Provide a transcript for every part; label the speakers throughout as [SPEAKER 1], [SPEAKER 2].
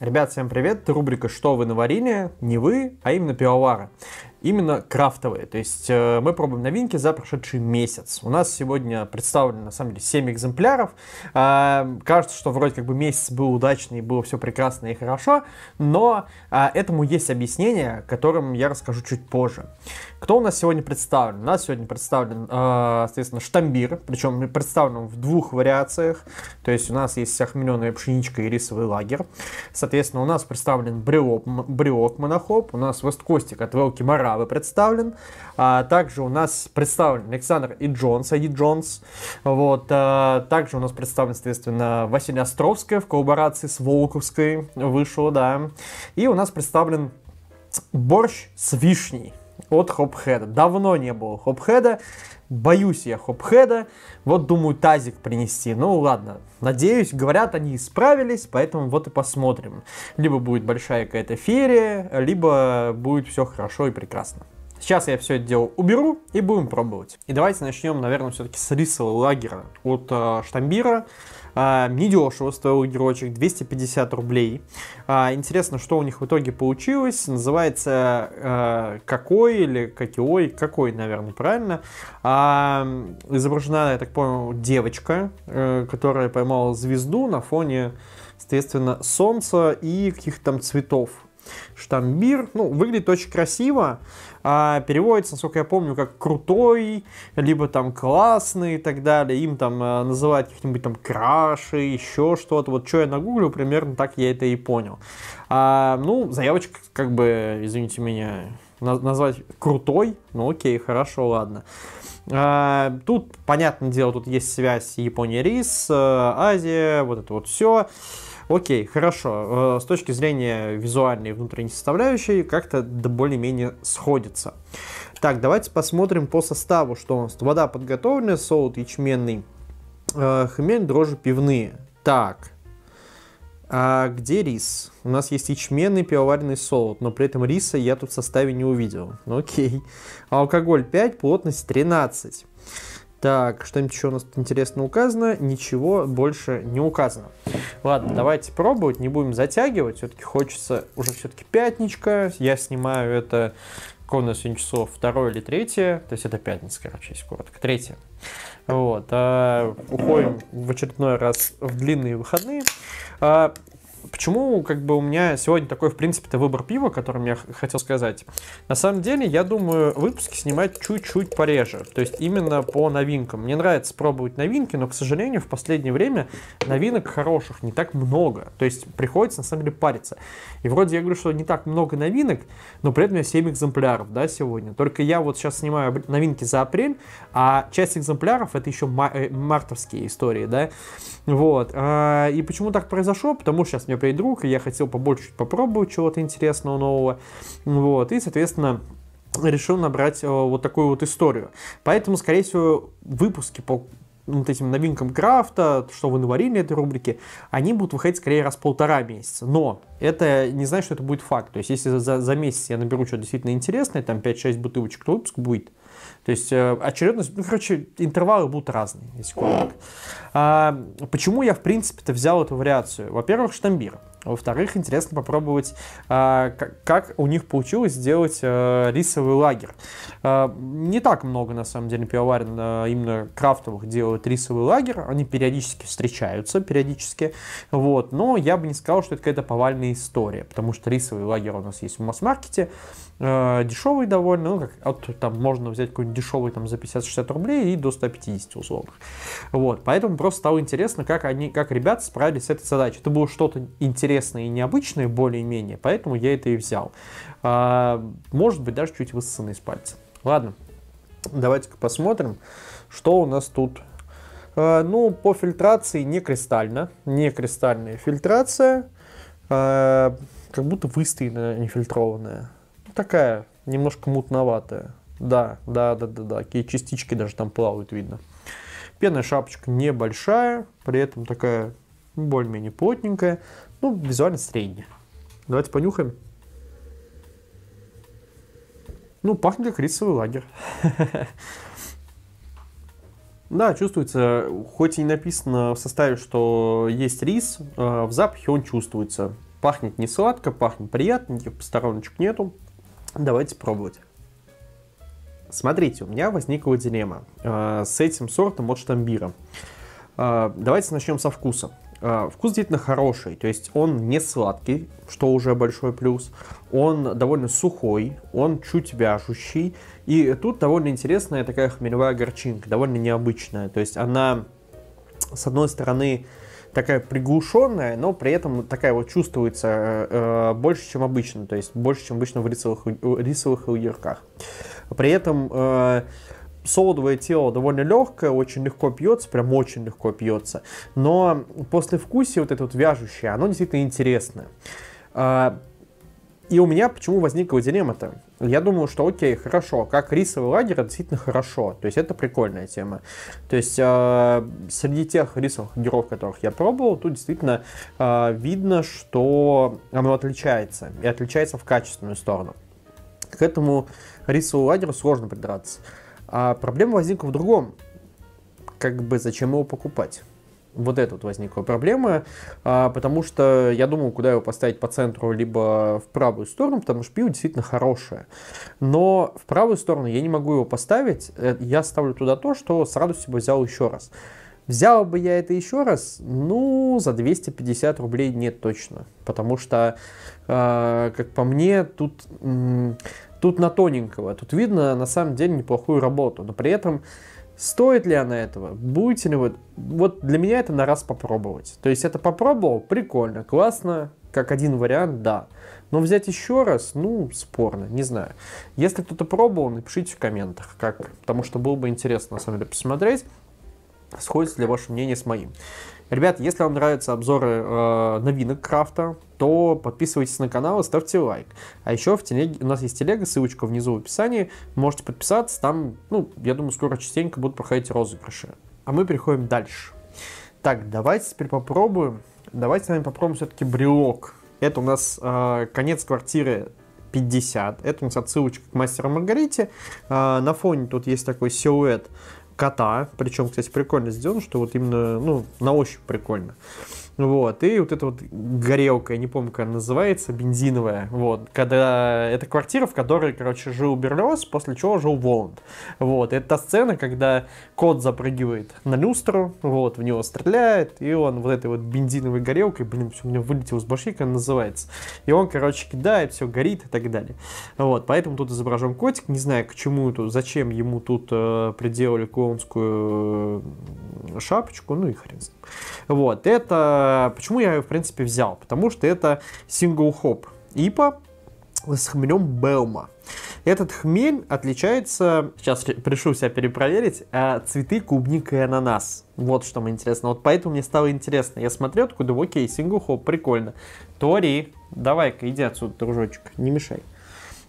[SPEAKER 1] Ребят, всем привет! Это рубрика «Что вы наварили?» Не вы, а именно пивовары именно крафтовые. То есть э, мы пробуем новинки за прошедший месяц. У нас сегодня представлено, на самом деле, 7 экземпляров. Э, кажется, что вроде как бы месяц был удачный, было все прекрасно и хорошо, но э, этому есть объяснение, которым я расскажу чуть позже. Кто у нас сегодня представлен? У нас сегодня представлен, э, соответственно, штамбир, причем представлен в двух вариациях. То есть у нас есть сахмеленая пшеничка и рисовый лагерь. Соответственно, у нас представлен брелок, брелок монохоп, у нас весткостик от Велки Мара Харавы представлен. А, также у нас представлен Александр и Джонс, Эдди а. Джонс. Вот, а, также у нас представлен, соответственно, Василий Островская в коллаборации с Волковской вышла, да. И у нас представлен борщ с вишней от Хопхеда. Давно не было Хопхеда. Боюсь я хопхеда, вот думаю тазик принести. Ну ладно, надеюсь, говорят, они исправились, поэтому вот и посмотрим. Либо будет большая какая-то ферия, либо будет все хорошо и прекрасно. Сейчас я все это дело уберу и будем пробовать. И давайте начнем, наверное, все-таки с рисового лагера от э, штамбира. А, недешево стоил герочек, 250 рублей. А, интересно, что у них в итоге получилось. Называется а, какой или какой, какой, наверное, правильно. А, изображена, я так понял, девочка, э, которая поймала звезду на фоне, соответственно, солнца и каких-то там цветов штамбир. Ну, выглядит очень красиво. А переводится, насколько я помню, как крутой, либо там классный и так далее. Им там а, называют каких-нибудь там краши, еще что-то. Вот что я нагуглил, примерно так я это и понял. А, ну, заявочка, как бы, извините меня, назвать крутой, ну окей, хорошо, ладно. А, тут, понятное дело, тут есть связь Япония-Рис, э, Азия, вот это вот все. Окей, хорошо. Э, с точки зрения визуальной и внутренней составляющей как-то да более-менее сходится. Так, давайте посмотрим по составу, что у нас. Вода подготовленная, солод ячменный, э, хмель, дрожжи пивные. Так, а где рис? У нас есть ячменный пивоваренный солод, но при этом риса я тут в составе не увидел. Ну, окей. Алкоголь 5, плотность 13. Так, что-нибудь еще у нас интересно указано? Ничего больше не указано. Ладно, давайте пробовать, не будем затягивать. Все-таки хочется, уже все-таки пятничка. Я снимаю это, какое у сегодня часов, второе или третье. То есть это пятница, короче, если коротко. Третье. Вот, а, уходим в очередной раз в длинные выходные. А, почему как бы у меня сегодня такой, в принципе-то, выбор пива, которым я хотел сказать. На самом деле, я думаю, выпуски снимать чуть-чуть пореже, то есть именно по новинкам. Мне нравится пробовать новинки, но, к сожалению, в последнее время новинок хороших не так много, то есть приходится, на самом деле, париться. И вроде я говорю, что не так много новинок, но при этом у меня 7 экземпляров, да, сегодня. Только я вот сейчас снимаю новинки за апрель, а часть экземпляров это еще э, мартовские истории, да. Вот. А, и почему так произошло? Потому что сейчас мне приобрел и я хотел побольше попробовать чего-то интересного нового. Вот, и, соответственно, решил набрать э, вот такую вот историю. Поэтому, скорее всего, выпуски по вот этим новинкам крафта, что вы наварили этой рубрике, они будут выходить скорее раз в полтора месяца. Но это не значит, что это будет факт. То есть, если за, за месяц я наберу что-то действительно интересное, там 5-6 бутылочек, то выпуск будет. То есть э, очередность, ну, короче, интервалы будут разные, если коротко. А, почему я, в принципе-то, взял эту вариацию? Во-первых, штамбир. Во-вторых, интересно попробовать, а, как, у них получилось сделать а, рисовый лагерь. А, не так много, на самом деле, пивоварен а, именно крафтовых делают рисовый лагерь. Они периодически встречаются, периодически. Вот. Но я бы не сказал, что это какая-то повальная история, потому что рисовый лагерь у нас есть в масс-маркете. Э, дешевый довольно, ну, как от, там можно взять какой-нибудь дешевый там за 50-60 рублей и до 150 условных. Вот, поэтому просто стало интересно, как они, как ребята справились с этой задачей. Это было что-то интересное и необычное более-менее, поэтому я это и взял. А, может быть, даже чуть высосано из пальца. Ладно, давайте-ка посмотрим, что у нас тут. А, ну, по фильтрации не кристально, не кристальная фильтрация, а, как будто выстоянная, а нефильтрованная такая, немножко мутноватая. Да, да, да, да, да. Какие частички даже там плавают, видно. Пенная шапочка небольшая, при этом такая более-менее плотненькая. Ну, визуально средняя. Давайте понюхаем. Ну, пахнет как рисовый лагерь. Да, чувствуется, хоть и не написано в составе, что есть рис, э, в запахе он чувствуется. Пахнет не сладко, пахнет приятно, никаких постороночек нету. Давайте пробовать. Смотрите, у меня возникла дилемма э, с этим сортом от штамбира. Э, давайте начнем со вкуса. Э, вкус действительно хороший, то есть он не сладкий, что уже большой плюс. Он довольно сухой, он чуть вяжущий. И тут довольно интересная такая хмелевая горчинка, довольно необычная. То есть она, с одной стороны, такая приглушенная, но при этом такая вот чувствуется э, э, больше, чем обычно, то есть больше, чем обычно в рисовых, э, рисовых уерках. При этом э, солодовое тело довольно легкое, очень легко пьется, прям очень легко пьется, но после вкуса вот это вот вяжущее, оно действительно интересное. Э, и у меня почему возникла дилемма-то? я думаю, что окей, хорошо, как рисовый лагерь, действительно хорошо, то есть это прикольная тема. То есть э, среди тех рисовых лагеров, которых я пробовал, тут действительно э, видно, что оно отличается, и отличается в качественную сторону. К этому рисовому лагерю сложно придраться. А проблема возникла в другом. Как бы зачем его покупать? вот эта вот возникла проблема, а, потому что я думал, куда его поставить по центру, либо в правую сторону, потому что пиво действительно хорошее. Но в правую сторону я не могу его поставить, э, я ставлю туда то, что с радостью бы взял еще раз. Взял бы я это еще раз, ну, за 250 рублей нет точно. Потому что, э, как по мне, тут, э, тут на тоненького. Тут видно, на самом деле, неплохую работу. Но при этом Стоит ли она этого? Будете ли вы... Вот для меня это на раз попробовать. То есть это попробовал, прикольно, классно, как один вариант, да. Но взять еще раз, ну, спорно, не знаю. Если кто-то пробовал, напишите в комментах, как, потому что было бы интересно, на самом деле, посмотреть, сходится ли ваше мнение с моим. Ребят, если вам нравятся обзоры э, новинок крафта, то подписывайтесь на канал и ставьте лайк. А еще в телеге, у нас есть телега, ссылочка внизу в описании. Можете подписаться, там, ну, я думаю, скоро частенько будут проходить розыгрыши. А мы переходим дальше. Так, давайте теперь попробуем. Давайте с вами попробуем все-таки брелок. Это у нас э, конец квартиры 50. Это у нас отсылочка к мастеру Маргарите. Э, на фоне тут есть такой силуэт кота. Причем, кстати, прикольно сделано, что вот именно, ну, на ощупь прикольно. Вот, и вот эта вот горелка, я не помню, как она называется, бензиновая, вот, когда, это квартира, в которой, короче, жил Берлиоз, после чего жил Воланд, вот, это та сцена, когда кот запрыгивает на люстру, вот, в него стреляет, и он вот этой вот бензиновой горелкой, блин, все у меня вылетело с башки, как она называется, и он, короче, кидает, все горит и так далее, вот, поэтому тут изображен котик, не знаю, к чему тут, зачем ему тут э, приделали какого клоунскую э, шапочку, ну и хрен с ним. Вот, это... Почему я ее, в принципе, взял? Потому что это сингл-хоп ИПА с хмелем Белма. Этот хмель отличается, сейчас пришу себя перепроверить, э, цветы клубника и ананас. Вот что мне интересно. Вот поэтому мне стало интересно. Я смотрю, откуда, окей, сингл хоп, прикольно. Тори, давай-ка, иди отсюда, дружочек, не мешай.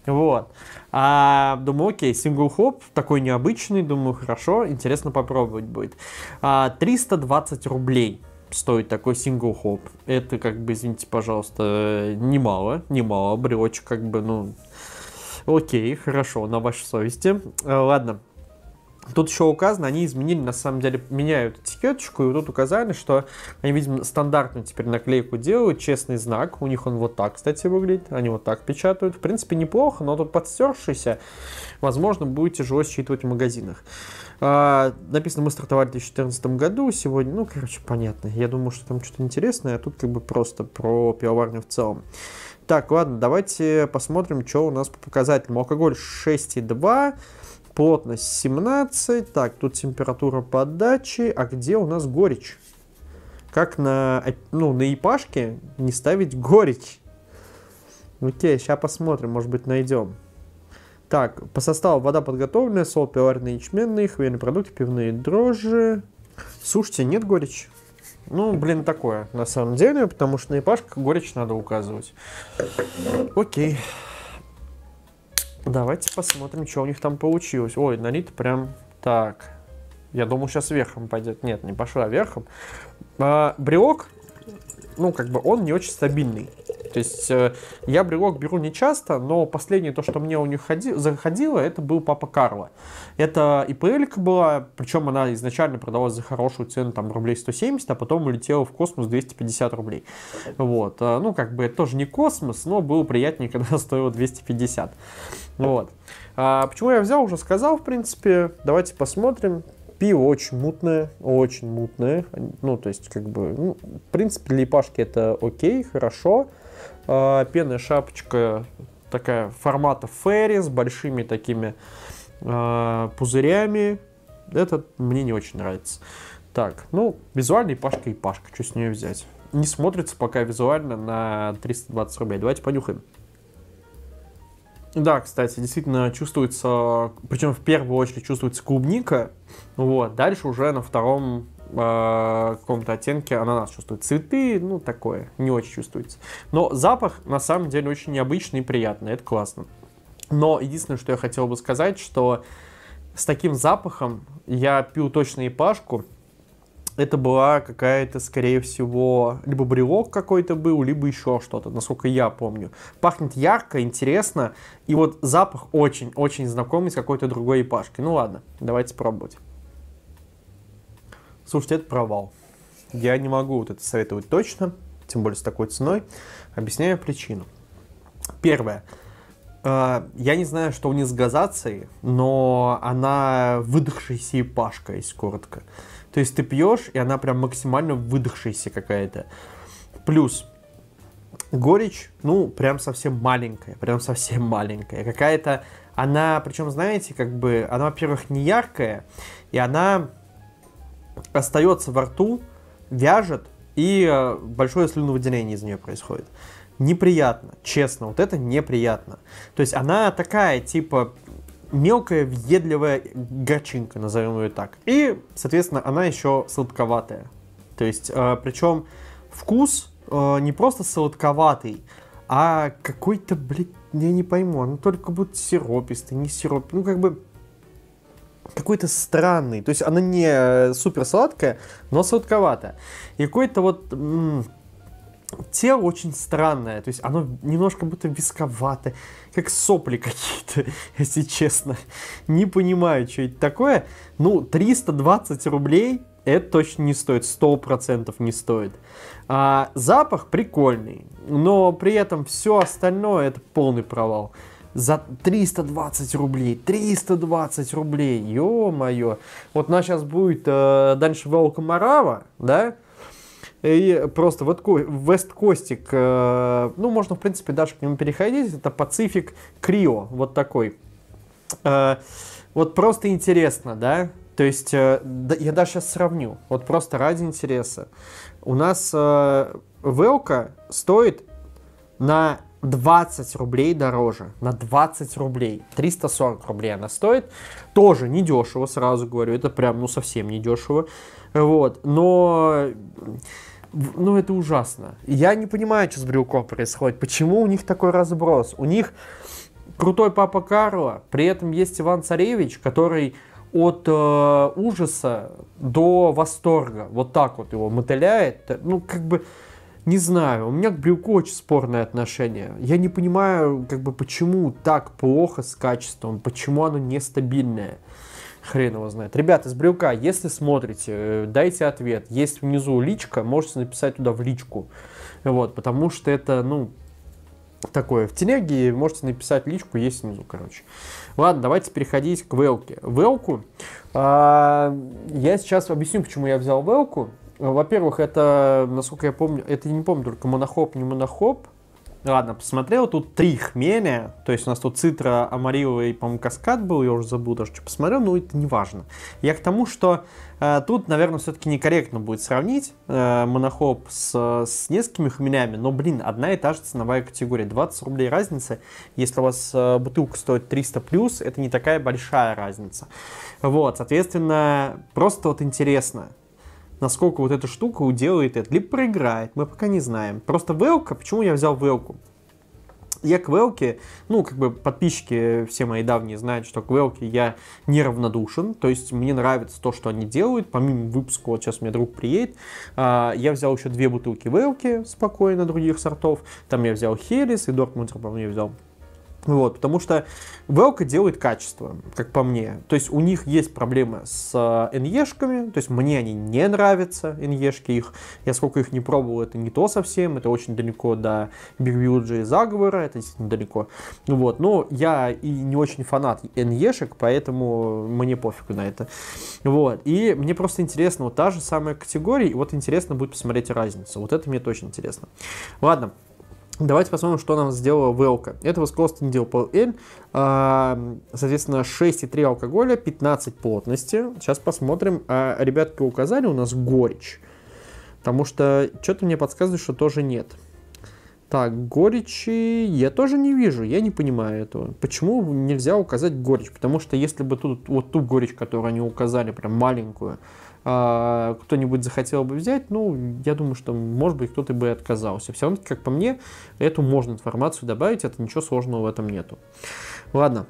[SPEAKER 1] Вот. А, думаю, окей, сингл-хоп, такой необычный, думаю, хорошо, интересно попробовать будет. А, 320 рублей стоит такой сингл хоп. Это, как бы, извините, пожалуйста, немало, немало. Брелочек, как бы, ну, окей, хорошо, на вашей совести. Э, ладно, Тут еще указано, они изменили, на самом деле, меняют этикеточку, и вот тут указали, что они, видимо, стандартную теперь наклейку делают, честный знак, у них он вот так, кстати, выглядит, они вот так печатают. В принципе, неплохо, но тут подстершийся, возможно, будет тяжело считывать в магазинах. А, написано, мы стартовали в 2014 году, сегодня, ну, короче, понятно. Я думаю, что там что-то интересное, а тут как бы просто про пивоварню в целом. Так, ладно, давайте посмотрим, что у нас по показателям. Алкоголь 6,2, плотность 17, так, тут температура подачи, а где у нас горечь? Как на, ну, на епашке не ставить горечь? Окей, сейчас посмотрим, может быть найдем. Так, по составу вода подготовленная, сол, пиварные, ячменные, хмельные продукты, пивные дрожжи. Слушайте, нет горечи? Ну, блин, такое, на самом деле, потому что на ипашках горечь надо указывать. Окей. Давайте посмотрим, что у них там получилось. Ой, налит прям так. Я думал, сейчас верхом пойдет. Нет, не пошла а верхом. А, брелок, ну, как бы он не очень стабильный. То есть э, я брелок беру не часто, но последнее то, что мне у них ходи, заходило, это был Папа Карло. Это ипл была, причем она изначально продавалась за хорошую цену, там, рублей 170, а потом улетела в космос 250 рублей. Вот, а, ну, как бы это тоже не космос, но было приятнее, когда стоило 250. Вот. А почему я взял, уже сказал, в принципе. Давайте посмотрим. Пиво очень мутное, очень мутное. Ну, то есть, как бы, ну, в принципе, для это окей, хорошо. А, пенная шапочка такая формата ферри с большими такими а, пузырями. Это мне не очень нравится. Так, ну, визуально япашка япашка, что с нее взять? Не смотрится пока визуально на 320 рублей. Давайте понюхаем. Да, кстати, действительно чувствуется, причем в первую очередь чувствуется клубника, вот, дальше уже на втором э, каком-то оттенке ананас чувствует. Цветы, ну, такое, не очень чувствуется. Но запах, на самом деле, очень необычный и приятный, это классно. Но единственное, что я хотел бы сказать, что с таким запахом я пью точно и пашку, это была какая-то, скорее всего, либо брелок какой-то был, либо еще что-то, насколько я помню. Пахнет ярко, интересно, и вот запах очень-очень знакомый с какой-то другой ипашкой. Ну ладно, давайте пробовать. Слушайте, это провал. Я не могу вот это советовать точно, тем более с такой ценой. Объясняю причину. Первое. Э, я не знаю, что у них с газацией, но она выдохшаяся ипашка, если коротко. То есть ты пьешь, и она прям максимально выдохшаяся какая-то. Плюс горечь, ну, прям совсем маленькая, прям совсем маленькая. Какая-то она, причем, знаете, как бы, она, во-первых, не яркая, и она остается во рту, вяжет, и э, большое слюновыделение из нее происходит неприятно, честно, вот это неприятно. То есть она такая, типа, мелкая, въедливая гачинка, назовем ее так. И, соответственно, она еще сладковатая. То есть, э, причем вкус э, не просто сладковатый, а какой-то, блядь, я не пойму, он только будет сиропистый, не сироп, ну как бы какой-то странный. То есть она не э, супер сладкая, но сладковатая. И какой-то вот м- тело очень странное, то есть оно немножко будто висковатое, как сопли какие-то, если честно. Не понимаю, что это такое. Ну, 320 рублей это точно не стоит, 100% не стоит. А, запах прикольный, но при этом все остальное это полный провал. За 320 рублей, 320 рублей, ё-моё. Вот у нас сейчас будет э, дальше Волка Марава, да, и просто весткостик, э, ну, можно, в принципе, даже к нему переходить. Это пацифик Крио, вот такой. Э, вот просто интересно, да? То есть, э, я даже сейчас сравню, вот просто ради интереса. У нас Велка стоит на 20 рублей дороже. На 20 рублей. 340 рублей она стоит. Тоже недешево, сразу говорю. Это прям, ну, совсем недешево. Вот. Но ну, это ужасно. Я не понимаю, что с Брюком происходит. Почему у них такой разброс? У них крутой папа Карло, при этом есть Иван Царевич, который от э, ужаса до восторга. Вот так вот его мотыляет. Ну, как бы, не знаю, у меня к брюку очень спорное отношение. Я не понимаю, как бы, почему так плохо с качеством, почему оно нестабильное. Хрен его знает. ребята, из брюка, если смотрите, э, дайте ответ. Есть внизу личка, можете написать туда в личку. Вот, потому что это, ну, такое. В телеге можете написать личку, есть внизу, короче. Ладно, давайте переходить к велке. Велку, а, я сейчас объясню, почему я взял велку. Во-первых, это, насколько я помню, это не помню, только монохоп, не монохоп. Ладно, посмотрел, тут три хмеля, то есть у нас тут цитра, амарилла и, по-моему, каскад был, я уже забыл даже, что посмотрел, но это не важно. Я к тому, что э, тут, наверное, все-таки некорректно будет сравнить э, монохоп с, с несколькими хмелями, но, блин, одна и та же ценовая категория, 20 рублей разница, если у вас э, бутылка стоит 300+, плюс, это не такая большая разница. Вот, соответственно, просто вот интересно, насколько вот эта штука уделает это. Либо проиграет, мы пока не знаем. Просто Велка, почему я взял Велку? Я к Велке, ну, как бы подписчики все мои давние знают, что к Велке я неравнодушен, то есть мне нравится то, что они делают, помимо выпуска, вот сейчас мне друг приедет, а, я взял еще две бутылки Велки спокойно других сортов, там я взял Хелис и Дортмундер, по мне взял вот, потому что Велка делает качество, как по мне. То есть у них есть проблемы с э, НЕшками, то есть мне они не нравятся, НЕшки их. Я сколько их не пробовал, это не то совсем, это очень далеко до Бирвилджа и Заговора, это действительно далеко. Ну вот, но я и не очень фанат НЕшек, поэтому мне пофигу на это. Вот, и мне просто интересно, вот та же самая категория, и вот интересно будет посмотреть разницу. Вот это мне точно интересно. Ладно, Давайте посмотрим, что нам сделала велка. Это воскресенье DLPL, а, соответственно, 6,3 алкоголя, 15 плотности. Сейчас посмотрим. А ребятки указали у нас горечь, потому что что-то мне подсказывает, что тоже нет. Так, горечи я тоже не вижу, я не понимаю этого. Почему нельзя указать горечь? Потому что если бы тут вот ту горечь, которую они указали, прям маленькую, а, кто-нибудь захотел бы взять, ну, я думаю, что, может быть, кто-то бы и отказался. Все равно, как по мне, эту можно информацию добавить, это ничего сложного в этом нету. Ладно,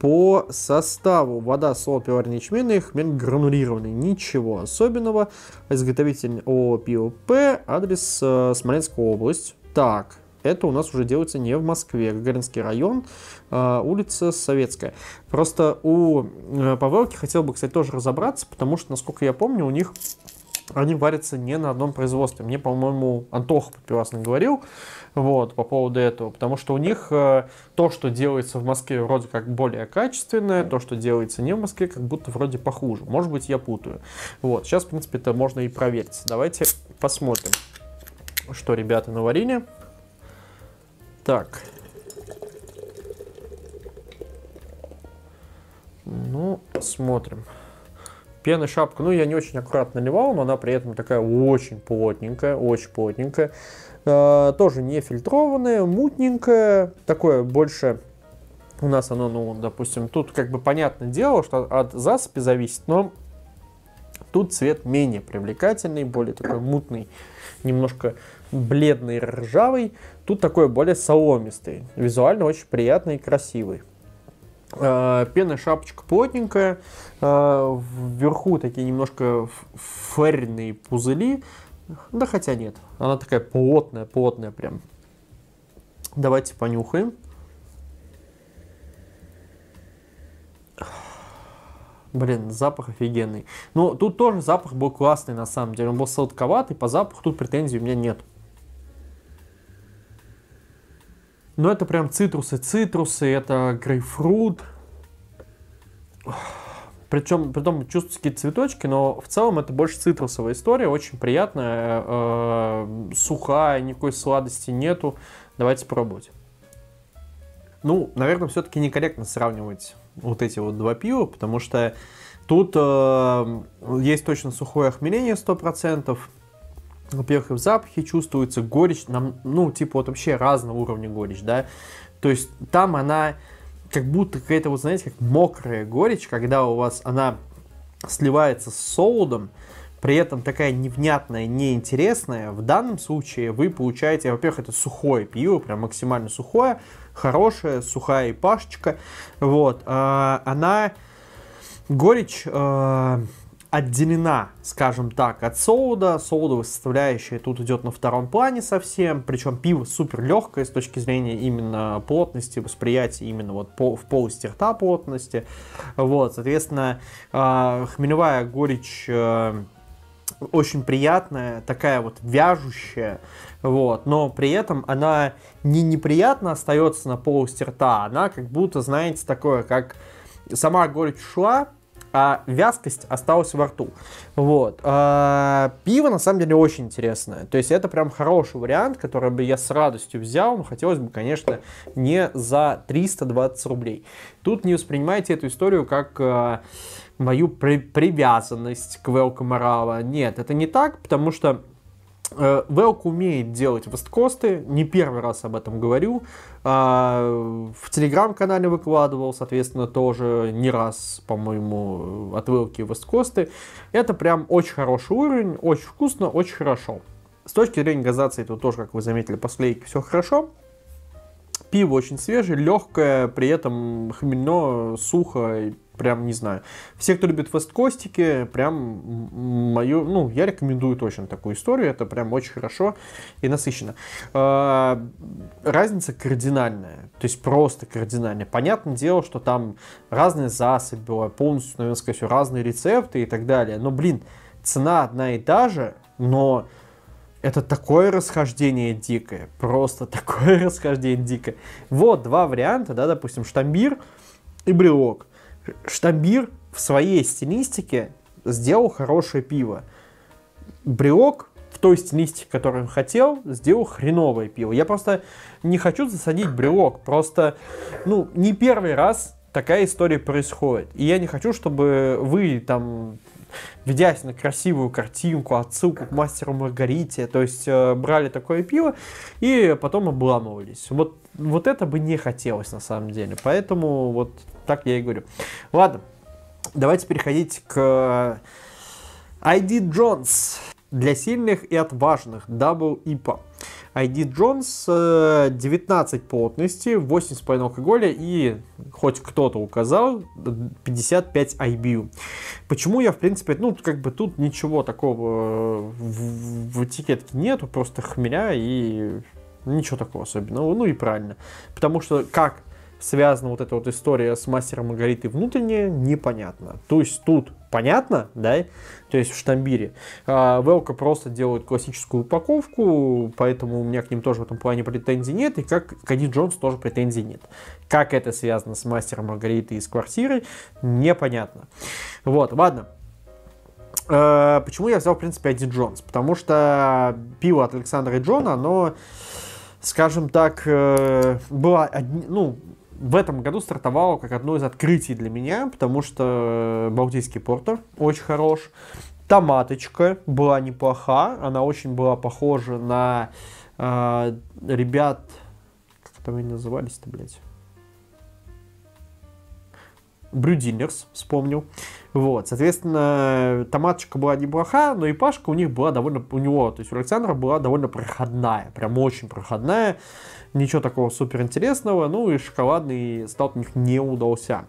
[SPEAKER 1] по составу вода, соло, пивоваренные ячменные, хмель гранулированный. Ничего особенного. Изготовитель ООО ПОП, адрес э, Смоленская область. Так, это у нас уже делается не в Москве, а Гагаринский район, а, улица Советская. Просто у э, Павелки хотел бы, кстати, тоже разобраться, потому что, насколько я помню, у них они варятся не на одном производстве. Мне, по-моему, Антоха Попивасный говорил вот, по поводу этого, потому что у них э, то, что делается в Москве, вроде как более качественное, то, что делается не в Москве, как будто вроде похуже. Может быть, я путаю. Вот, сейчас, в принципе, это можно и проверить. Давайте посмотрим, что ребята наварили. Так. Ну, смотрим. Пена шапка, ну, я не очень аккуратно наливал, но она при этом такая очень плотненькая, очень плотненькая. Э, тоже не фильтрованная, мутненькая, такое больше у нас оно, ну, допустим, тут как бы понятное дело, что от засыпи зависит, но тут цвет менее привлекательный, более такой мутный, немножко бледный ржавый, тут такой более соломистый, визуально очень приятный и красивый. А, пена шапочка плотненькая, а, вверху такие немножко ферные пузыли, да хотя нет, она такая плотная, плотная прям. Давайте понюхаем. Блин, запах офигенный. Но ну, тут тоже запах был классный на самом деле. Он был сладковатый, по запаху тут претензий у меня нет. Но ну, это прям цитрусы-цитрусы, это грейпфрут. Причем, притом чувствуются какие-то цветочки, но в целом это больше цитрусовая история, очень приятная, э, сухая, никакой сладости нету. Давайте пробовать. Ну, наверное, все-таки некорректно сравнивать вот эти вот два пива, потому что тут э, есть точно сухое охмеление 100%, во-первых, и в запахе чувствуется горечь, нам, ну, типа вот вообще разного уровня горечь, да. То есть там она как будто какая-то, вот знаете, как мокрая горечь, когда у вас она сливается с солодом, при этом такая невнятная, неинтересная, в данном случае вы получаете, во-первых, это сухое пиво, прям максимально сухое, хорошее, сухая и пашечка, вот, а, она горечь а, отделена, скажем так, от солода, Соудовая составляющая тут идет на втором плане совсем. Причем пиво супер легкое с точки зрения именно плотности, восприятия именно вот по, в полости рта плотности. Вот, соответственно, э, хмелевая горечь э, очень приятная, такая вот вяжущая. Вот, но при этом она не неприятно остается на полости рта. Она как будто, знаете, такое, как сама горечь шла, а вязкость осталась во рту. Вот. А, пиво, на самом деле, очень интересное. То есть это прям хороший вариант, который бы я с радостью взял, но хотелось бы, конечно, не за 320 рублей. Тут не воспринимайте эту историю как а, мою при привязанность к Велкомарала. Нет, это не так, потому что Э, Велк умеет делать весткосты, не первый раз об этом говорю. А, в телеграм-канале выкладывал, соответственно, тоже не раз, по-моему, от Велки весткосты. Это прям очень хороший уровень, очень вкусно, очень хорошо. С точки зрения газации, тут тоже, как вы заметили, по все хорошо. Пиво очень свежее, легкое, при этом хмельно, сухое прям не знаю. Все, кто любит весткостики, прям мою, ну, я рекомендую точно такую историю, это прям очень хорошо и насыщенно. А, разница кардинальная, то есть просто кардинальная. Понятное дело, что там разные засыпи, полностью, наверное, скорее всего, разные рецепты и так далее, но, блин, цена одна и та же, но это такое расхождение дикое, просто такое расхождение дикое. Вот два варианта, да, допустим, штамбир и брелок Штамбир в своей стилистике сделал хорошее пиво. Брелок в той стилистике, которую он хотел, сделал хреновое пиво. Я просто не хочу засадить брелок. Просто, ну, не первый раз такая история происходит. И я не хочу, чтобы вы там ведясь на красивую картинку, отсылку к мастеру Маргарите, то есть э, брали такое пиво и потом обламывались. Вот, вот это бы не хотелось на самом деле, поэтому вот так я и говорю. Ладно, давайте переходить к ID Jones для сильных и отважных, Double IPA. ID Джонс 19 э, плотности, 8,5 алкоголя и, хоть кто-то указал, 55 IBU. Почему я, в принципе, ну, как бы тут ничего такого э, в, в этикетке нету, просто хмеля и ничего такого особенного, ну и правильно. Потому что как связана вот эта вот история с мастером Маргаритой внутренняя непонятно. То есть тут понятно, да, то есть в штамбире. А, Велка просто делают классическую упаковку, поэтому у меня к ним тоже в этом плане претензий нет, и как к Джонс тоже претензий нет. Как это связано с мастером Маргаритой из квартиры, непонятно. Вот, ладно, а, Почему я взял, в принципе, Эдди Джонс? Потому что пиво от Александра и Джона, оно, скажем так, э, было, ну, в этом году стартовало как одно из открытий для меня, потому что э, Балтийский портер очень хорош. Томаточка была неплоха, она очень была похожа на э, ребят, как там они назывались-то, блядь? Брюдинерс, вспомнил. Вот, соответственно, томаточка была неплоха, но и Пашка у них была довольно, у него, то есть у Александра была довольно проходная, прям очень проходная ничего такого супер интересного, ну и шоколадный стал у них не удался.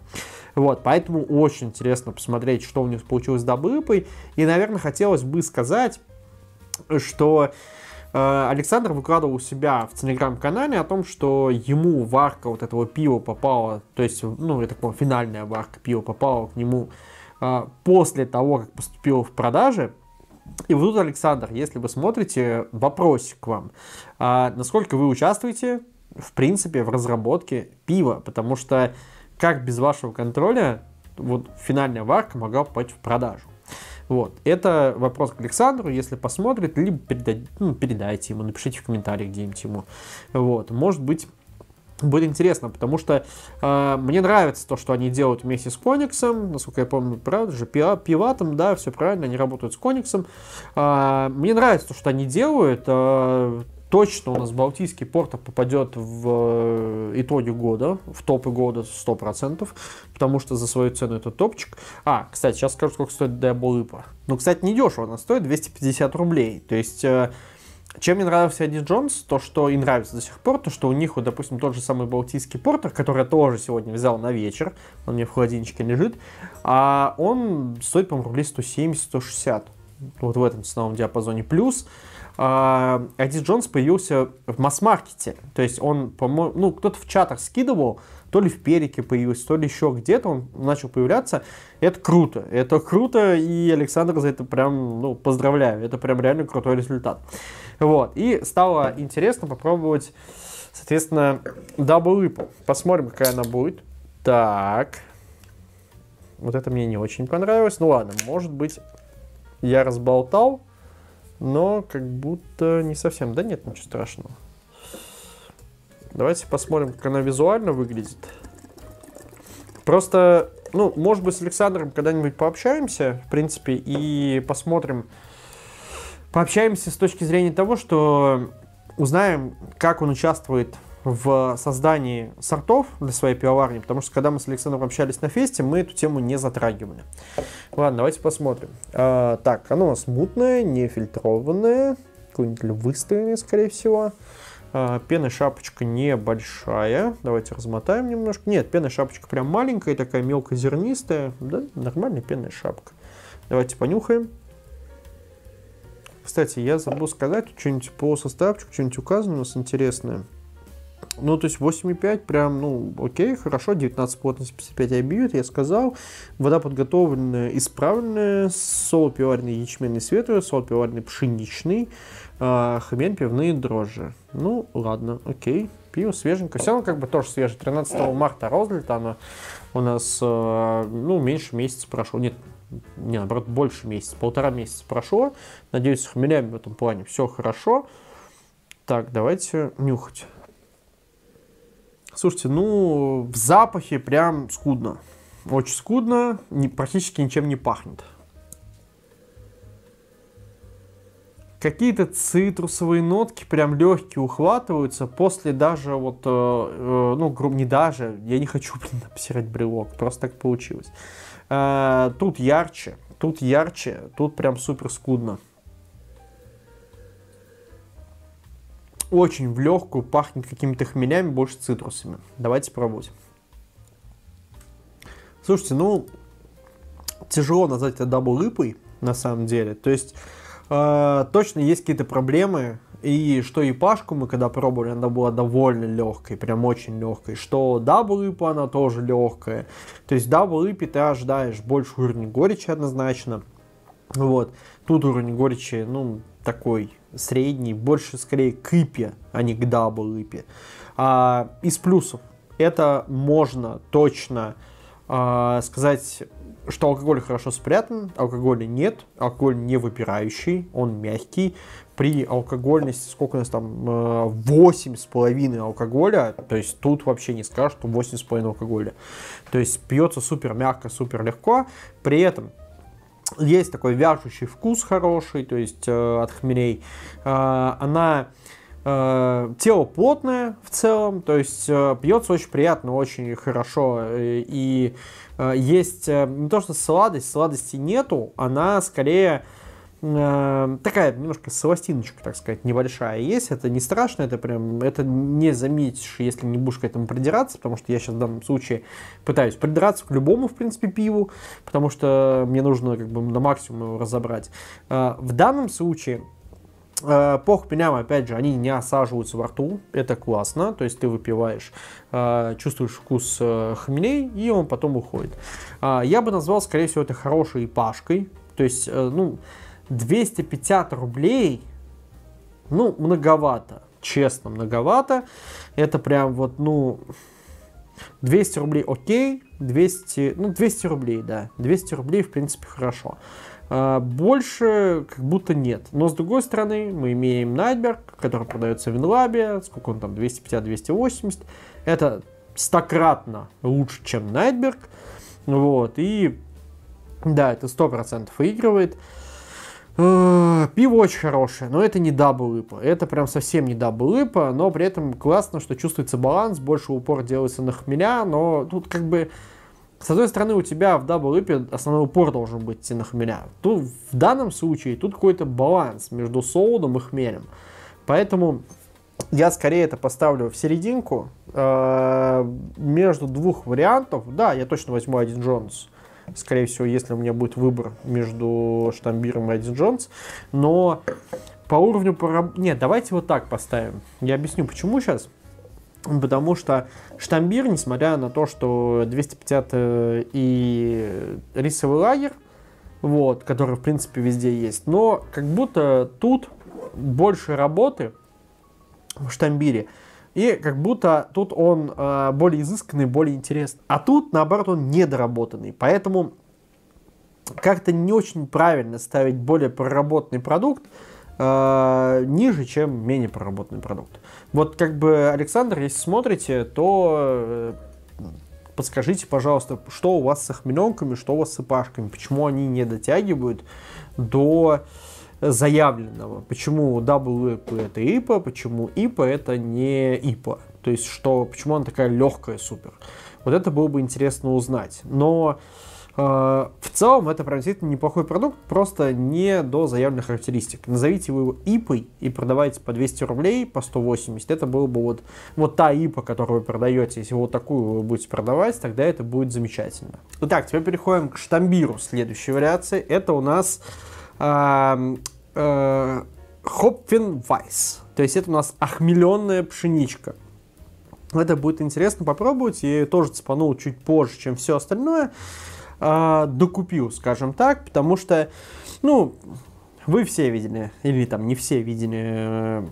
[SPEAKER 1] Вот, поэтому очень интересно посмотреть, что у них получилось с Добрыпой. И, наверное, хотелось бы сказать, что э, Александр выкладывал у себя в телеграм-канале о том, что ему варка вот этого пива попала, то есть, ну, это так понимаю, финальная варка пива попала к нему э, после того, как поступила в продаже. И вот тут, Александр, если вы смотрите, вопрос к вам. А насколько вы участвуете, в принципе, в разработке пива? Потому что как без вашего контроля вот финальная варка могла попасть в продажу? Вот, это вопрос к Александру, если посмотрит, либо передайте, ну, передайте ему, напишите в комментариях где-нибудь ему. Вот, может быть, будет интересно, потому что э, мне нравится то, что они делают вместе с Кониксом, насколько я помню, правда же, пиватом, да, все правильно, они работают с Кониксом. Э, мне нравится то, что они делают. Э, точно у нас Балтийский порт попадет в э, итоге года, в топы года 100%, потому что за свою цену это топчик. А, кстати, сейчас скажу, сколько стоит Diablo Reaper. Ну, кстати, недешево, она стоит 250 рублей. То есть э, чем мне нравился Эдди Джонс, то, что и нравится до сих пор, то, что у них, вот, допустим, тот же самый Балтийский портер, который я тоже сегодня взял на вечер, он мне в холодильничке лежит, а он стоит, по-моему, рублей 170-160, вот в этом ценовом диапазоне. Плюс а, Эдди Джонс появился в масс-маркете, то есть он, по-моему, ну, кто-то в чатах скидывал, то ли в Перике появилось, то ли еще где-то он начал появляться. Это круто, это круто, и Александр за это прям, ну, поздравляю, это прям реально крутой результат. Вот, и стало интересно попробовать, соответственно, Double Ripple. Посмотрим, какая она будет. Так, вот это мне не очень понравилось. Ну ладно, может быть, я разболтал, но как будто не совсем. Да нет, ничего страшного. Давайте посмотрим, как она визуально выглядит. Просто, ну, может быть, с Александром когда-нибудь пообщаемся, в принципе, и посмотрим. Пообщаемся с точки зрения того, что узнаем, как он участвует в создании сортов для своей пивоварни, потому что когда мы с Александром общались на фесте, мы эту тему не затрагивали. Ладно, давайте посмотрим. А, так, оно у нас мутное, нефильтрованное, какое-нибудь львыстое, скорее всего. А, пена шапочка небольшая. Давайте размотаем немножко. Нет, пена шапочка прям маленькая, такая мелкозернистая. Да, нормальная пенная шапка. Давайте понюхаем. Кстати, я забыл сказать, что-нибудь по составчику, что-нибудь указано у нас интересное. Ну, то есть 8,5 прям, ну, окей, хорошо, 19 плотность 55 IBU, я сказал. Вода подготовленная, исправленная, сол пиварный ячменный светлый, сол пиварный пшеничный. А, хмель, пивные дрожжи. Ну, ладно, окей. Пиво свеженькое. Все равно как бы тоже свежее. 13 марта розлито оно у нас, э, ну, меньше месяца прошло. Нет, не, наоборот, больше месяца. Полтора месяца прошло. Надеюсь, с хмелями в этом плане все хорошо. Так, давайте нюхать. Слушайте, ну, в запахе прям скудно. Очень скудно, не, практически ничем не пахнет. какие-то цитрусовые нотки прям легкие ухватываются после даже вот, э, э ну, грубо, не даже, я не хочу, блин, обсирать брелок, просто так получилось. Э, тут ярче, тут ярче, тут прям супер скудно. Очень в легкую, пахнет какими-то хмелями, больше цитрусами. Давайте пробовать. Слушайте, ну, тяжело назвать это дабл-рыпой, на самом деле. То есть а, точно есть какие-то проблемы. И что и Пашку мы когда пробовали, она была довольно легкой, прям очень легкой. Что даблыпа она тоже легкая. То есть даблыпе ты ожидаешь больше уровня горечи однозначно. Вот. Тут уровень горечи, ну, такой средний, больше скорее к ипе, а не к даблыпе. А, из плюсов. Это можно точно э, сказать что алкоголь хорошо спрятан, алкоголя нет, алкоголь не выпирающий, он мягкий. При алкогольности, сколько у нас там, 8,5 э, алкоголя, то есть тут вообще не скажешь, что 8,5 алкоголя. То есть пьется супер мягко, супер легко. При этом есть такой вяжущий вкус хороший, то есть э, от хмелей. Э, она Э, тело плотное в целом, то есть э, пьется очень приятно, очень хорошо. Э, и есть не то, что сладость, сладости нету, она скорее такая немножко солостиночка, так сказать, небольшая есть. Это не страшно, это прям, это не заметишь, если не будешь к этому придираться, потому что я сейчас в данном случае пытаюсь придраться к любому, в принципе, пиву, потому что мне нужно как бы на максимум его разобрать. В данном случае Э, пох хпиням, опять же, они не осаживаются во рту, это классно, то есть ты выпиваешь, э, чувствуешь вкус э, хмелей, и он потом уходит. Я бы назвал, скорее всего, это хорошей пашкой, то есть, ну, 250 рублей, ну, многовато, честно, многовато, это прям вот, ну, 200 рублей окей, 200, ну, 200 рублей, да, 200 рублей, в принципе, хорошо. Хорошо. А, больше как будто нет. Но с другой стороны, мы имеем Найтберг, который продается в Винлабе, сколько он там, 250-280. Это стократно лучше, чем Найтберг. Вот, и да, это сто процентов выигрывает. А, пиво очень хорошее, но это не дабл ипа. Это прям совсем не дабл ипа, но при этом классно, что чувствуется баланс, больше упор делается на хмеля, но тут как бы с одной стороны, у тебя в даблэпе основной упор должен быть на хмеля. Тут, в данном случае тут какой-то баланс между солодом и хмелем. Поэтому я скорее это поставлю в серединку. Э, между двух вариантов, да, я точно возьму один Джонс. Скорее всего, если у меня будет выбор между Штамбиром и один Джонс. Но по уровню... Прораб... Нет, давайте вот так поставим. Я объясню, почему сейчас. Потому что штамбир, несмотря на то, что 250 э, и рисовый лагерь, вот, который, в принципе, везде есть, но как будто тут больше работы в штамбире, и как будто тут он э, более изысканный, более интересный. А тут, наоборот, он недоработанный. Поэтому как-то не очень правильно ставить более проработанный продукт, Э, ниже, чем менее проработанный продукт. Вот как бы, Александр, если смотрите, то э, подскажите, пожалуйста, что у вас с охмеленками, что у вас с ипашками, почему они не дотягивают до заявленного, почему WIP это ИПА, почему ИПА это не ИПА, то есть что, почему она такая легкая супер. Вот это было бы интересно узнать. Но Э, в целом это действительно неплохой продукт, просто не до заявленных характеристик. Назовите вы его ИПой и продавайте по 200 рублей, по 180. Это было бы вот, вот та ИПа, которую вы продаете. Если вот такую вы будете продавать, тогда это будет замечательно. Итак, теперь переходим к штамбиру следующей вариации. Это у нас эм, э, э, Хопфенвайс. То есть это у нас ахмеленная пшеничка. Это будет интересно попробовать. Я ее тоже цепанул чуть позже, чем все остальное э, докупил, скажем так, потому что, ну, вы все видели, или там не все видели э,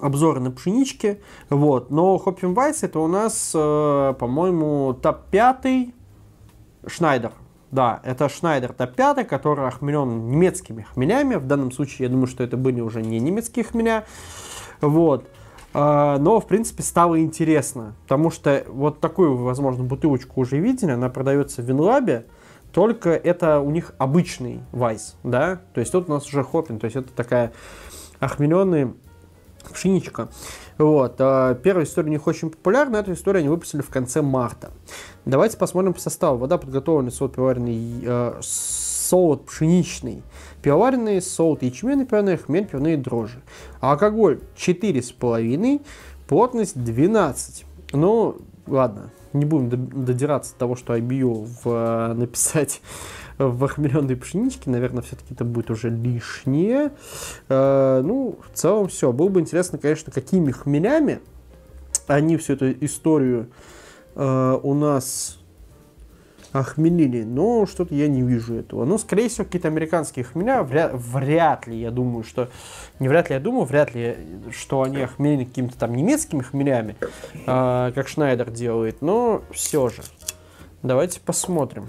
[SPEAKER 1] обзоры на пшеничке, вот, но Хопфин Вайс это у нас, э, по-моему, топ-5 Шнайдер. Да, это Шнайдер топ-5, который охмелен немецкими хмелями. В данном случае, я думаю, что это были уже не немецкие хмеля. Вот. А, но, в принципе, стало интересно, потому что вот такую, возможно, бутылочку уже видели, она продается в Винлабе, только это у них обычный вайс, да, то есть тут у нас уже хопин, то есть это такая охмеленная пшеничка. Вот. А, первая история у них очень популярна, эту историю они выпустили в конце марта. Давайте посмотрим по составу. Вода подготовлена, солод пиваренный, э, а, солод пшеничный, пивоваренные, солд, ячменный пивной, хмель, пивные дрожжи. А Алкоголь 4,5, плотность 12. Ну, ладно, не будем додираться до того, что IBU в, э, написать в охмеленной пшеничке. Наверное, все-таки это будет уже лишнее. Э, ну, в целом все. Было бы интересно, конечно, какими хмелями они всю эту историю э, у нас хмелили, но что-то я не вижу этого. Ну, скорее всего, какие-то американские хмеля, вряд, вряд ли, я думаю, что... Не вряд ли, я думаю, вряд ли, что они охмелены какими-то там немецкими хмелями, э, как Шнайдер делает, но все же. Давайте посмотрим.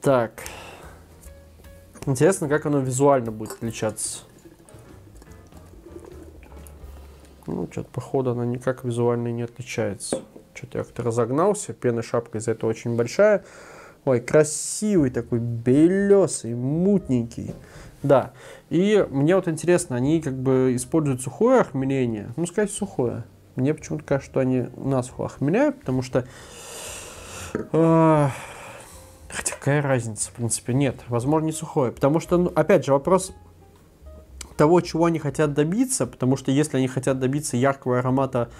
[SPEAKER 1] Так. Интересно, как оно визуально будет отличаться. Ну, что-то, походу, оно никак визуально не отличается. Что-то я как-то разогнался. Пена шапка из за этого очень большая. Ой, красивый такой, белесый, мутненький. Да. И мне вот интересно, они как бы используют сухое охмеление? Ну, сказать, сухое. Мне почему-то кажется, что они нас охмеляют, потому что... Э, хотя какая разница, в принципе, нет. Возможно, не сухое. Потому что, ну, опять же, вопрос того, чего они хотят добиться, потому что если они хотят добиться яркого аромата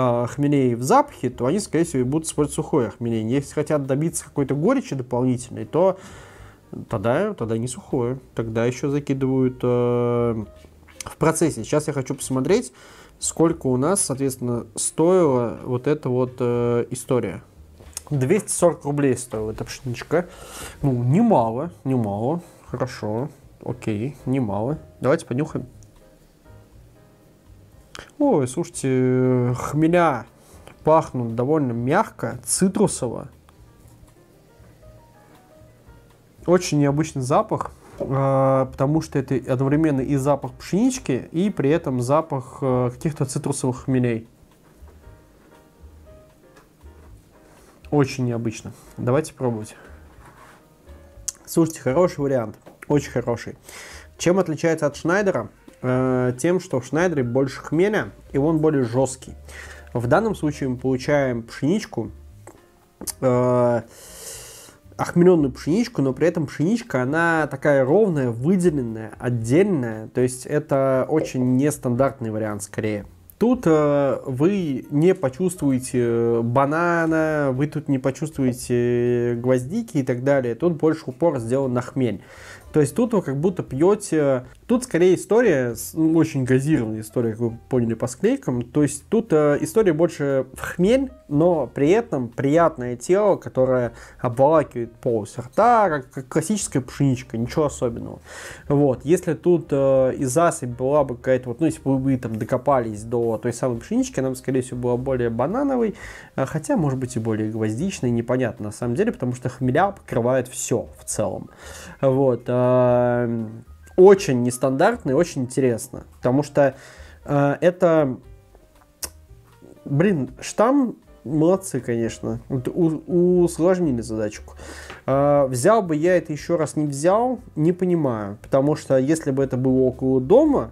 [SPEAKER 1] а, хмелей в запахе, то они, скорее всего, будут использовать сухое хмеление. Если хотят добиться какой-то горечи дополнительной, то тогда, тогда не сухое. Тогда еще закидывают э, в процессе. Сейчас я хочу посмотреть, сколько у нас, соответственно, стоила вот эта вот э, история. 240 рублей стоила эта пшеничка. Ну, немало, немало. Хорошо, окей, немало. Давайте понюхаем. Ой, слушайте, э, хмеля пахнут довольно мягко, цитрусово. Очень необычный запах, а, потому что это одновременно и запах пшенички, и при этом запах э, каких-то цитрусовых хмелей. Очень необычно. Давайте пробовать. Слушайте, хороший вариант. Очень хороший. Чем отличается от Шнайдера? э, тем, что в Шнайдере больше хмеля, и он более жесткий. В данном случае мы получаем пшеничку, э, охмеленную пшеничку, но при этом пшеничка, она такая ровная, выделенная, отдельная. То есть это очень нестандартный вариант скорее. Тут э, вы не почувствуете банана, вы тут не почувствуете гвоздики и так далее. Тут больше упор сделан на хмель. То есть тут вы как будто пьете Тут скорее история, ну, очень газированная история, как вы поняли по склейкам. То есть тут э, история больше в хмель, но при этом приятное тело, которое обволакивает полость рта, как, как классическая пшеничка, ничего особенного. Вот, если тут э, и засыпь была бы какая-то, вот, ну, если бы вы там докопались до той самой пшенички, она бы, скорее всего, была более банановой, э, хотя, может быть, и более гвоздичной, непонятно на самом деле, потому что хмеля покрывает все в целом. Вот, э, очень нестандартно и очень интересно. Потому что э, это... Блин, штамм молодцы, конечно. У, усложнили задачку. Э, взял бы я это еще раз, не взял, не понимаю. Потому что если бы это было около дома,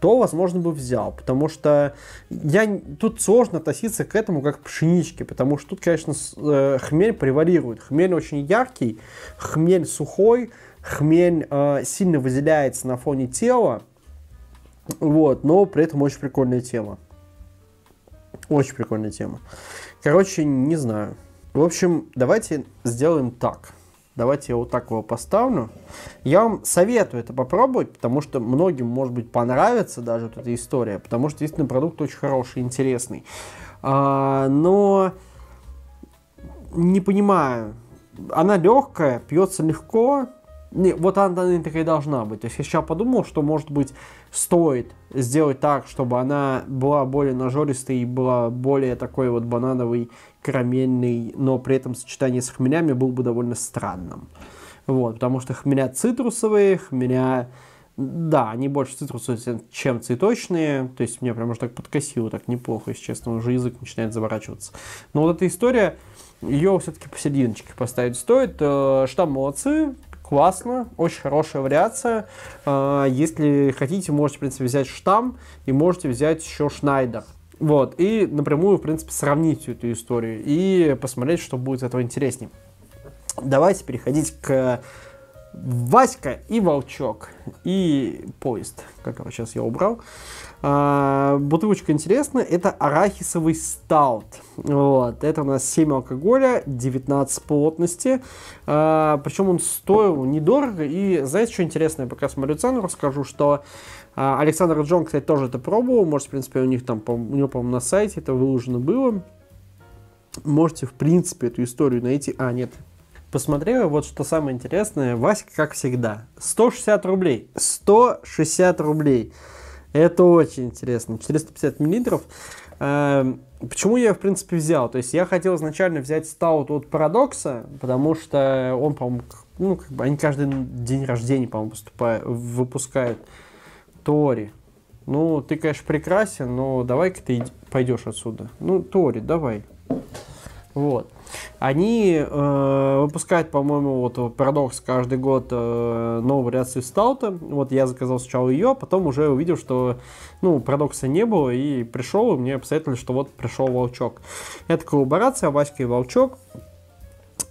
[SPEAKER 1] то, возможно, бы взял. Потому что я, тут сложно относиться к этому как к пшеничке. Потому что тут, конечно, э, хмель превалирует. Хмель очень яркий, хмель сухой, хмель э, сильно выделяется на фоне тела, вот, но при этом очень прикольная тема. Очень прикольная тема. Короче, не знаю. В общем, давайте сделаем так. Давайте я вот так его поставлю. Я вам советую это попробовать, потому что многим, может быть, понравится даже вот эта история, потому что действительно продукт очень хороший, интересный. А, но не понимаю. Она легкая, пьется легко, не, вот она такая должна быть. То есть я сейчас подумал, что, может быть, стоит сделать так, чтобы она была более нажористой и была более такой вот банановый, карамельный, но при этом сочетание с хмелями было бы довольно странным. Вот, потому что хмеля цитрусовые, хмеля... Да, они больше цитрусовые, чем цветочные. То есть мне прям уже так подкосило так неплохо, если честно. Уже язык начинает заворачиваться. Но вот эта история, ее все-таки посерединочке поставить стоит. Что э, молодцы, классно, очень хорошая вариация. А, если хотите, можете, в принципе, взять штамм и можете взять еще Шнайдер. Вот, и напрямую, в принципе, сравнить всю эту историю и посмотреть, что будет из этого интереснее. Давайте переходить к Васька и Волчок, и Поезд, как его сейчас я убрал. А, бутылочка интересная, это арахисовый стаут. Вот, это у нас 7 алкоголя, 19 плотности. А, причем он стоил недорого, и знаете, что интересное, пока смотрю цену, расскажу, что а, Александр Джон, кстати, тоже это пробовал, может, в принципе, у них там, у него, по-моему, на сайте это выложено было. Можете, в принципе, эту историю найти. А, нет, посмотрел, вот что самое интересное, Васька, как всегда, 160 рублей, 160 рублей. Это очень интересно, 450 миллилитров. Эм, почему я, в принципе, взял? То есть я хотел изначально взять стаут от Парадокса, потому что он, по-моему, ну, как бы они каждый день рождения, по-моему, поступают, выпускают Тори. Ну, ты, конечно, прекрасен, но давай-ка ты пойдешь отсюда. Ну, Тори, давай. Вот. Они э, выпускают, по-моему, вот э, парадокс каждый год э, новую вариацию стаута. Вот я заказал сначала ее, а потом уже увидел, что ну, парадокса не было, и пришел, и мне посоветовали, что вот пришел волчок. Это коллаборация Васька и волчок.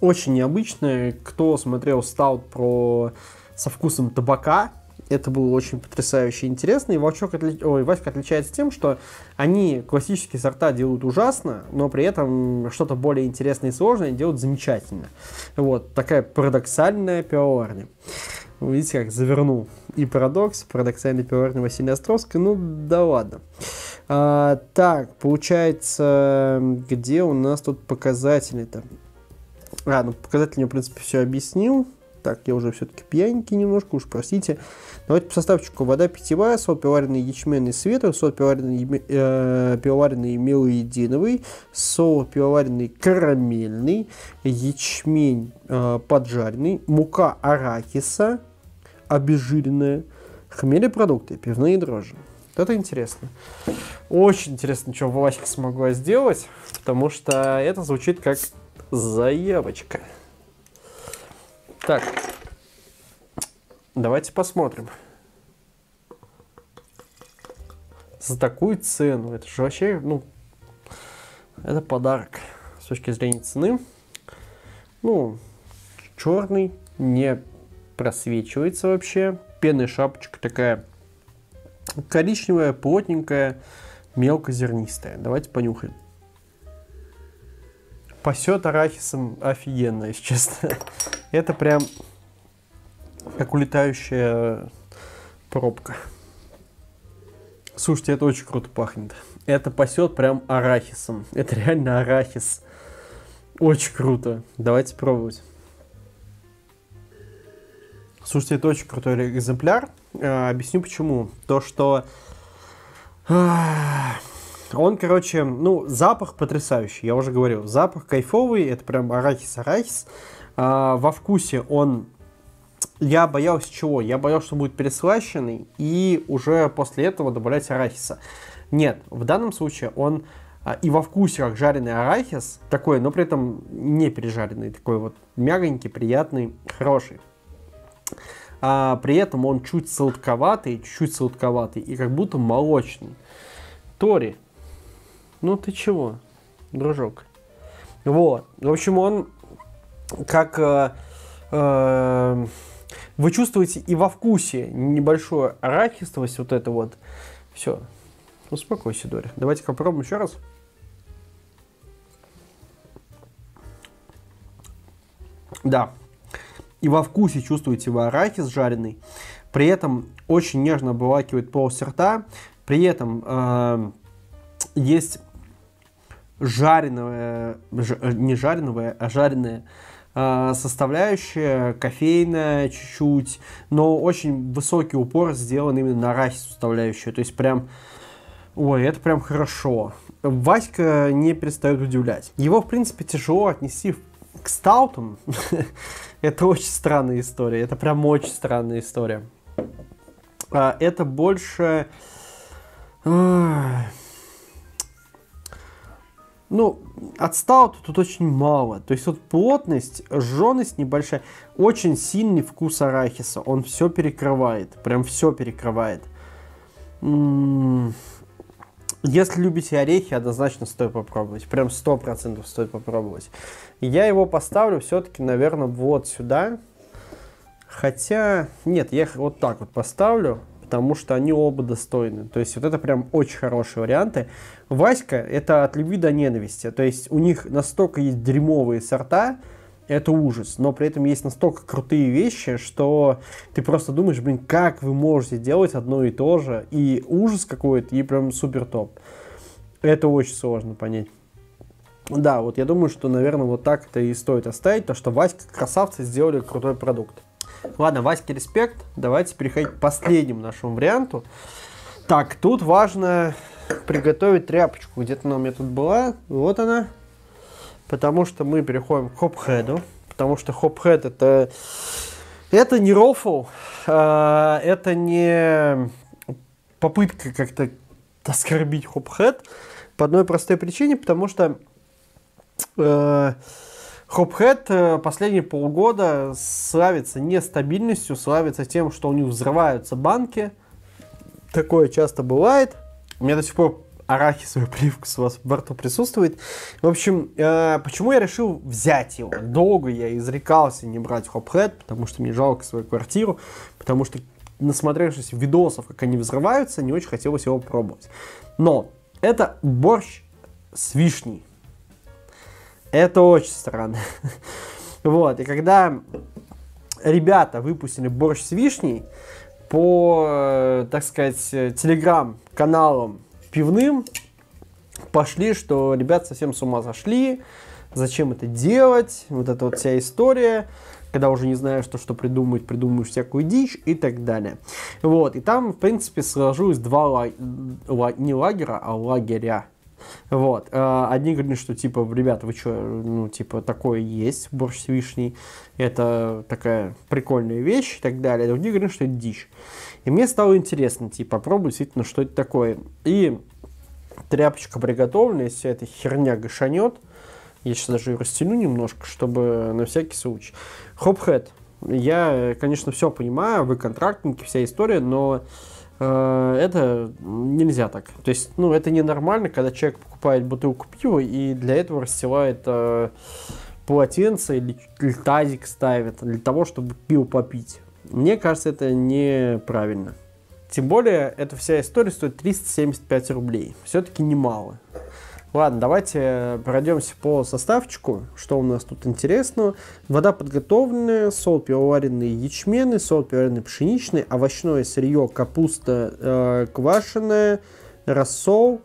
[SPEAKER 1] Очень необычная. Кто смотрел стаут про со вкусом табака, это было очень потрясающе интересно. И волчок отли... Ой, Васька отличается тем, что они классические сорта делают ужасно, но при этом что-то более интересное и сложное делают замечательно. Вот такая парадоксальная пиорни. Видите, как завернул и парадокс, парадоксальный пиорни Василия Островского. Ну да ладно. А, так, получается, где у нас тут показатели-то? А, ну показатели, я, в принципе, все объяснил. Так, я уже все-таки пьяненький немножко, уж простите. Давайте по составчику. Вода питьевая, сок пиваренный ячменный светлый, сок пиваренный э, пивоваренный мелоединовый, сок пивоваренный карамельный, ячмень э, поджаренный, мука арахиса обезжиренная, хмели продукты, пивные дрожжи. Вот это интересно. Очень интересно, что Власик смогла сделать, потому что это звучит как заявочка. Так, давайте посмотрим. За такую цену, это же вообще, ну, это подарок с точки зрения цены. Ну, черный, не просвечивается вообще. Пенная шапочка такая коричневая, плотненькая, мелкозернистая. Давайте понюхаем пасет арахисом офигенно, если честно. Это прям как улетающая пробка. Слушайте, это очень круто пахнет. Это пасет прям арахисом. Это реально арахис. Очень круто. Давайте пробовать. Слушайте, это очень крутой экземпляр. А, объясню почему. То, что... А, он, короче, ну, запах потрясающий, я уже говорил. Запах кайфовый, это прям арахис-арахис. А, во вкусе он... Я боялся чего? Я боялся, что будет переслащенный, и уже после этого добавлять арахиса. Нет, в данном случае он а, и во вкусе как жареный арахис, такой, но при этом не пережаренный, такой вот мягонький, приятный, хороший. А при этом он чуть сладковатый, чуть сладковатый и как будто молочный. Тори, ну ты чего, дружок. Вот. В общем, он как... Э, э, вы чувствуете и во вкусе небольшую арахистость, вот это вот. Все. Успокойся, Доря. давайте попробуем еще раз. Да. И во вкусе чувствуете вы арахис жареный. При этом очень нежно обволакивает полость рта. При этом э, есть жареное, э, не жареное, а жареное а, составляющая, кофейная чуть-чуть, но очень высокий упор сделан именно на арахис составляющую, то есть прям, ой, это прям хорошо. Васька не перестает удивлять. Его, в принципе, тяжело отнести к стаутам. это очень странная история, это прям очень странная история. А, это больше ну, от стаута тут очень мало. То есть тут плотность, жженость небольшая. Очень сильный вкус арахиса. Он все перекрывает. Прям все перекрывает. М-м-м. Если любите орехи, однозначно стоит попробовать. Прям 100% стоит попробовать. Я его поставлю все-таки, наверное, вот сюда. Хотя, нет, я вот так вот поставлю потому что они оба достойны. То есть вот это прям очень хорошие варианты. Васька — это от любви до ненависти. То есть у них настолько есть дерьмовые сорта, это ужас. Но при этом есть настолько крутые вещи, что ты просто думаешь, блин, как вы можете делать одно и то же. И ужас какой-то, и прям супер топ. Это очень сложно понять. Да, вот я думаю, что, наверное, вот так это и стоит оставить, то что Васька красавцы сделали крутой продукт. Ладно, Ваське респект. Давайте переходить к последнему нашему варианту. Так, тут важно приготовить тряпочку. Где-то она у меня тут была. Вот она. Потому что мы переходим к хопхеду. Потому что хопхед это... Это не рофл. А это не попытка как-то оскорбить хопхед. По одной простой причине, потому что... Э, Хопхед э, последние полгода славится нестабильностью, славится тем, что у них взрываются банки. Такое часто бывает. У меня до сих пор арахисовый привкус у вас во рту присутствует. В общем, э, почему я решил взять его? Долго я изрекался не брать хопхед, потому что мне жалко свою квартиру, потому что насмотревшись видосов, как они взрываются, не очень хотелось его пробовать. Но это борщ с вишней. Это очень странно. Вот, и когда ребята выпустили борщ с вишней, по, э, так сказать, э, телеграм-каналам пивным пошли, что ребят совсем с ума зашли, зачем это делать, вот эта вот вся история, когда уже не знаешь, что, что придумать, придумаешь всякую дичь и так далее. Вот, и там, в принципе, сложилось два ла не лагера, а лагеря, вот. А одни говорят, что типа, ребята, вы что, ну, типа, такое есть, борщ с вишней, это такая прикольная вещь и так далее. Другие говорят, что это дичь. И мне стало интересно, типа, попробовать действительно, что это такое. И тряпочка приготовленная, вся эта херня гашанет. Я сейчас даже ее растяну немножко, чтобы на всякий случай. Хопхэт. Я, конечно, все понимаю, вы контрактники, вся история, но Э, это нельзя так. То есть, ну, это ненормально, когда человек покупает бутылку пива и для этого расстилает э, полотенце или, или тазик ставит для того, чтобы пиво попить. Мне кажется, это неправильно. Тем более, эта вся история стоит 375 рублей. Все-таки немало. Ладно, давайте э, пройдемся по составчику, что у нас тут интересного. Вода подготовленная, сол пивоваренный ячменный, сол пивоваренный пшеничный, овощное сырье, капуста э, квашеная, рассол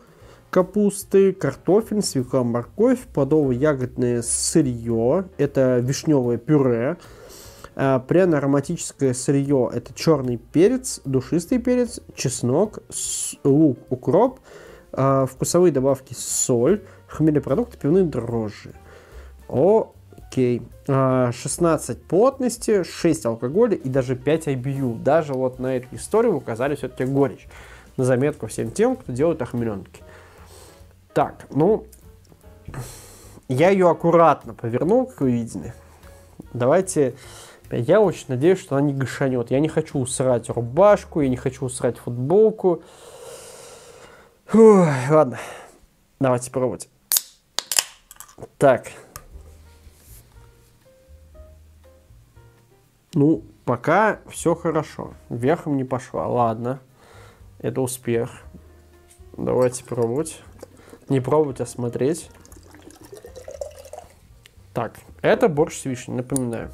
[SPEAKER 1] капусты, картофель, свекла, морковь, плодово-ягодное сырье, это вишневое пюре, э, пряно-ароматическое сырье – это черный перец, душистый перец, чеснок, лук, укроп – э, вкусовые добавки соль, хмелепродукты, пивные дрожжи. Окей. Э, а, 16 плотности, 6 алкоголя и даже 5 IBU. Даже вот на эту историю указали все-таки горечь. На заметку всем тем, кто делает охмеленки. Так, ну, я ее аккуратно повернул, как вы видели. Давайте... Я очень надеюсь, что она не гашанет. Я не хочу усрать рубашку, я не хочу усрать футболку. Фух, ладно, давайте пробовать. Так. Ну, пока все хорошо. Вверхом не пошла. Ладно. Это успех. Давайте пробовать. Не пробовать, а смотреть. Так, это борщ с вишней, напоминаю.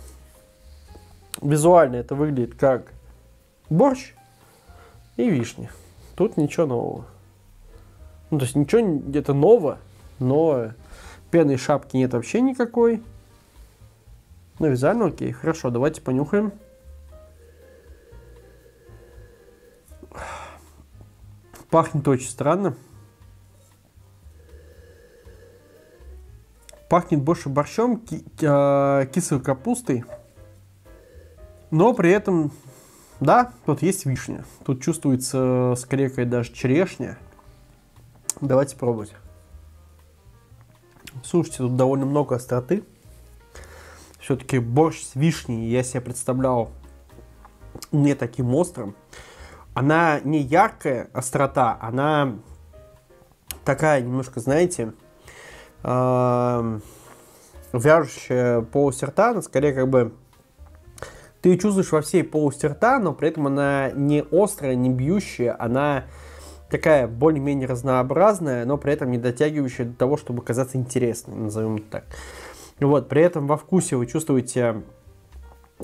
[SPEAKER 1] Визуально это выглядит как борщ и вишня. Тут ничего нового. Ну, то есть ничего где-то ново, но пены и шапки нет вообще никакой. Ну, визуально окей. Хорошо, давайте понюхаем. Пахнет очень странно. Пахнет больше борщом, ки э кислой капустой. Но при этом, да, тут есть вишня. Тут чувствуется э, скорее даже черешня. Давайте пробовать. Слушайте, тут довольно много остроты. Все-таки борщ с вишней я себе представлял не таким острым. Она не яркая острота, она такая немножко, знаете, эм, вяжущая полость рта, она скорее как бы ты чувствуешь во всей полости рта, но при этом она не острая, не бьющая, она такая более-менее разнообразная, но при этом не дотягивающая до того, чтобы казаться интересной, назовем это так. Вот, при этом во вкусе вы чувствуете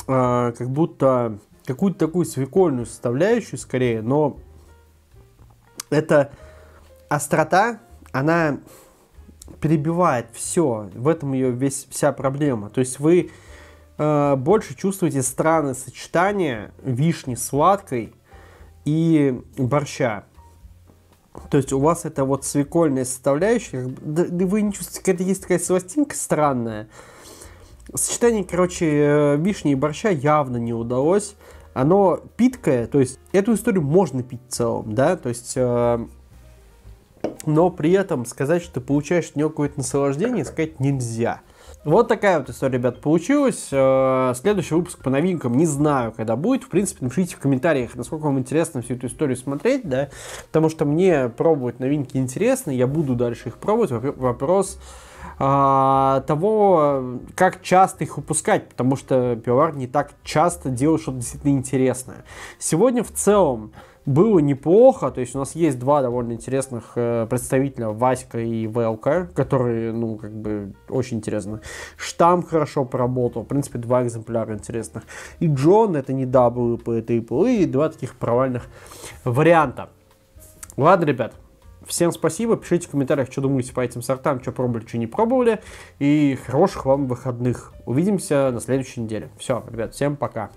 [SPEAKER 1] э, как будто какую-то такую свекольную составляющую скорее, но эта острота, она перебивает все. В этом ее весь, вся проблема. То есть вы э, больше чувствуете странное сочетание вишни сладкой и борща. То есть у вас это вот свекольная составляющая, да, да вы не чувствуете, какая-то есть такая сластинка странная. Сочетание, короче, э, вишни и борща явно не удалось. Оно питкое, то есть эту историю можно пить в целом, да, то есть... Э, но при этом сказать, что ты получаешь от нее какое-то наслаждение, сказать нельзя. Вот такая вот история, ребят, получилась. Э, следующий выпуск по новинкам не знаю, когда будет. В принципе, напишите в комментариях, насколько вам интересно всю эту историю смотреть, да, потому что мне пробовать новинки интересно, я буду дальше их пробовать. Вопрос а, того, как часто их выпускать, потому что пивовар не так часто делает что-то действительно интересное. Сегодня в целом было неплохо, то есть у нас есть два довольно интересных э, представителя, Васька и ВЛК, которые, ну, как бы, очень интересны. Штам хорошо поработал, в принципе, два экземпляра интересных. И Джон, это не WP, это Apple, и два таких провальных варианта. Ладно, ребят, всем спасибо, пишите в комментариях, что думаете по этим сортам, что пробовали, что не пробовали, и хороших вам выходных. Увидимся на следующей неделе. Все, ребят, всем пока.